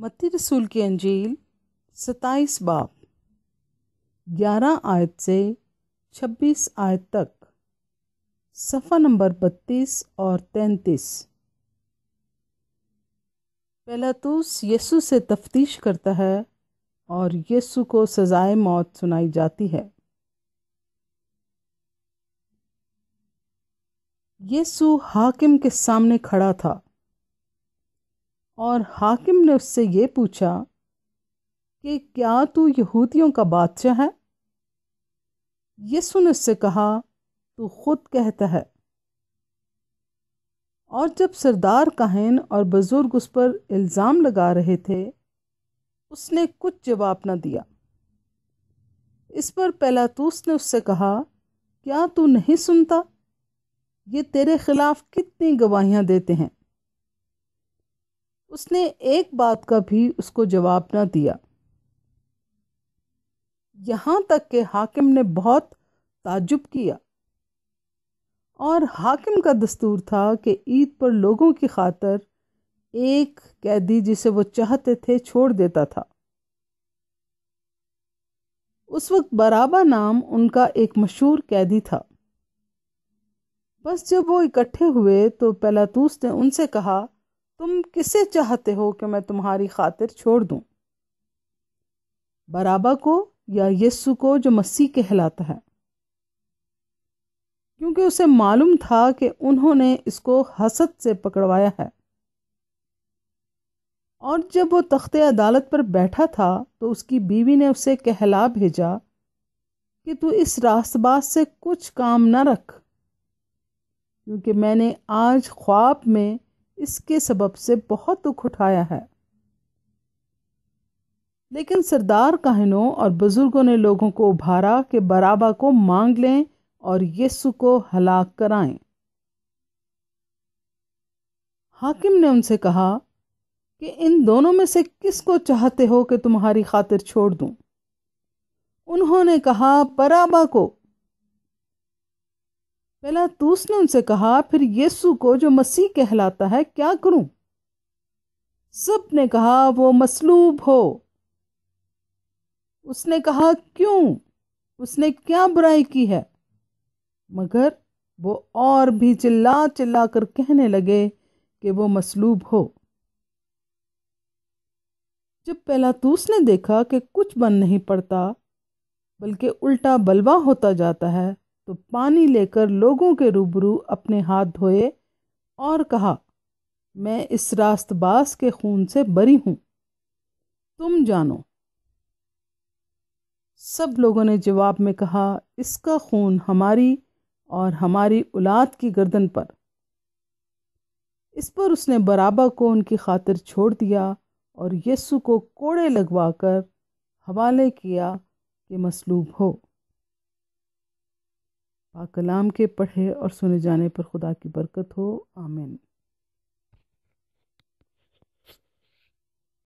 मती रसूल की अंजील सताईस बाप ग्यारह आयत से छब्बीस आयत तक सफ़ा नंबर बत्तीस और तैंतीस पेलातूस यसु से तफ्तीश करता है और यसु को सजाए मौत सुनाई जाती है यसु हाकिम के सामने खड़ा था और हाकिम ने उससे ये पूछा कि क्या तू यहूदियों का बादशाह है यसु ने उससे कहा तू खुद कहता है और जब सरदार कहन और बुज़ुर्ग उस पर इल्ज़ाम लगा रहे थे उसने कुछ जवाब न दिया इस पर पैलातूस ने उससे कहा क्या तू नहीं सुनता ये तेरे ख़िलाफ़ कितनी गवाहियाँ देते हैं उसने एक बात का भी उसको जवाब ना दिया यहाँ तक कि हाकिम ने बहुत ताजुब किया और हाकिम का दस्तूर था कि ईद पर लोगों की खातर एक कैदी जिसे वो चाहते थे छोड़ देता था उस वक्त बराबा नाम उनका एक मशहूर कैदी था बस जब वो इकट्ठे हुए तो पलातूस ने उनसे कहा तुम किसे चाहते हो कि मैं तुम्हारी खातिर छोड़ दूं? बराबा को या यस्सु को जो मसीह कहलाता है क्योंकि उसे मालूम था कि उन्होंने इसको हसद से पकड़वाया है और जब वो तख्ते अदालत पर बैठा था तो उसकी बीवी ने उसे कहला भेजा कि तू इस रास्तबाज से कुछ काम न रख क्योंकि मैंने आज ख्वाब में इसके सबब से बहुत दुख उठाया है लेकिन सरदार कहनों और बुज़ुर्गों ने लोगों को उभारा कि बराबा को मांग लें और यस्सु को हलाक कराएं हाकिम ने उनसे कहा कि इन दोनों में से किसको चाहते हो कि तुम्हारी खातिर छोड़ दूं? उन्होंने कहा बराबा को पिलातूस तो ने उनसे कहा फिर यीशु को जो मसीह कहलाता है क्या करूं? सब ने कहा वो मसलूब हो उसने कहा क्यों उसने क्या बुराई की है मगर वो और भी चिल्ला चिल्ला कर कहने लगे कि वो मसलूब हो जब पैलातूस तो ने देखा कि कुछ बन नहीं पड़ता बल्कि उल्टा बलवा होता जाता है तो पानी लेकर लोगों के रूबरू अपने हाथ धोए और कहा मैं इस रास्तबास के खून से बरी हूँ तुम जानो सब लोगों ने जवाब में कहा इसका खून हमारी और हमारी औलाद की गर्दन पर इस पर उसने बराबा को उनकी खातिर छोड़ दिया और यस्सु को कोड़े लगवाकर हवाले किया कि मसलूब हो पाकलाम के पढ़े और सुने जाने पर खुदा की बरकत हो आमिन